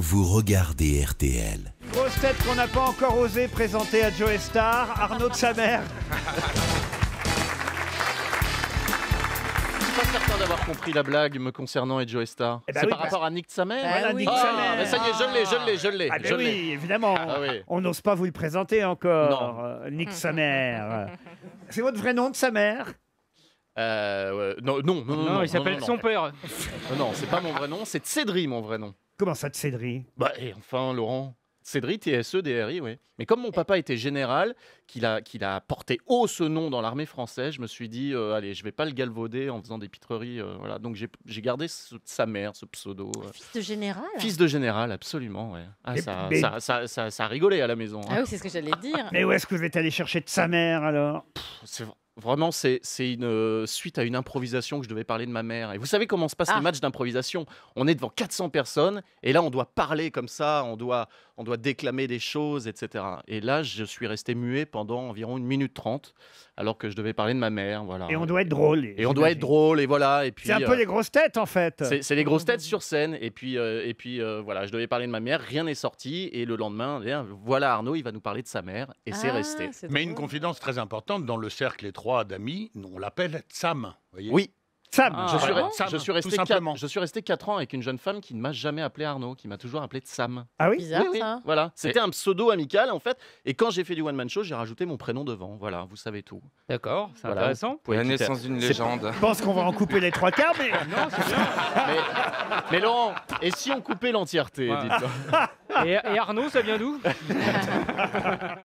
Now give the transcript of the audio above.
vous regardez RTL. grosse tête qu'on n'a pas encore osé présenter à Joe Star, Arnaud de sa mère. suis pas certain d'avoir compris la blague me concernant et Joe Star. Eh ben c'est par rapport à Nick de sa mère Voilà, Nick ah, Samer. ça y est, je l'ai, je l'ai, je l'ai. Ah ben oui, évidemment. Ah On n'ose pas vous le présenter encore, euh, Nick sa mère. c'est votre vrai nom de sa mère euh, non, non, non, non, non, il s'appelle son père. non, c'est pas mon vrai nom, c'est Cédric, mon vrai nom. Comment ça, de Cédric Bah, et eh, enfin, Laurent. Cédric, TSE, DRI, oui. Mais comme mon papa était général, qu'il a, qu'il a porté haut ce nom dans l'armée française, je me suis dit, euh, allez, je vais pas le galvauder en faisant des pitreries. Euh, voilà. Donc j'ai gardé sa mère, ce pseudo. Euh. Fils de général Fils de général, absolument, oui. Ah, ça, a Ça, ça, ça, ça à la maison. Hein. Ah oui, c'est ce que j'allais dire. Mais où est-ce que vous êtes allé chercher de sa mère alors C'est- Vraiment, c'est une euh, suite à une improvisation que je devais parler de ma mère. Et vous savez comment se passent les ah. matchs d'improvisation On est devant 400 personnes et là, on doit parler comme ça, on doit, on doit déclamer des choses, etc. Et là, je suis resté muet pendant environ une minute trente, alors que je devais parler de ma mère. Voilà. Et on doit être drôle. Et on doit être drôle, et voilà. Et puis. C'est un peu euh, les grosses têtes, en fait. C'est les grosses têtes sur scène. Et puis, euh, et puis voilà, je devais parler de ma mère, rien n'est sorti. Et le lendemain, eh voilà, Arnaud, il va nous parler de sa mère. Et c'est ah, resté. Mais une confidence très importante dans le cercle étroit d'amis, on l'appelle Tsam. oui, Sam. Ah, je, suis je, suis resté quatre... je suis resté 4 ans avec une jeune femme qui ne m'a jamais appelé Arnaud, qui m'a toujours appelé Sam. Ah oui, Bizarre, Ça. Voilà, c'était un pseudo amical en fait. Et quand j'ai fait du one man show, j'ai rajouté mon prénom devant. Voilà, vous savez tout. D'accord, c'est intéressant. La naissance d'une légende. Je pense qu'on va en couper les trois quarts, mais non, c'est bien. mais... Laurent, et si on coupait l'entièreté et, et Arnaud, ça vient d'où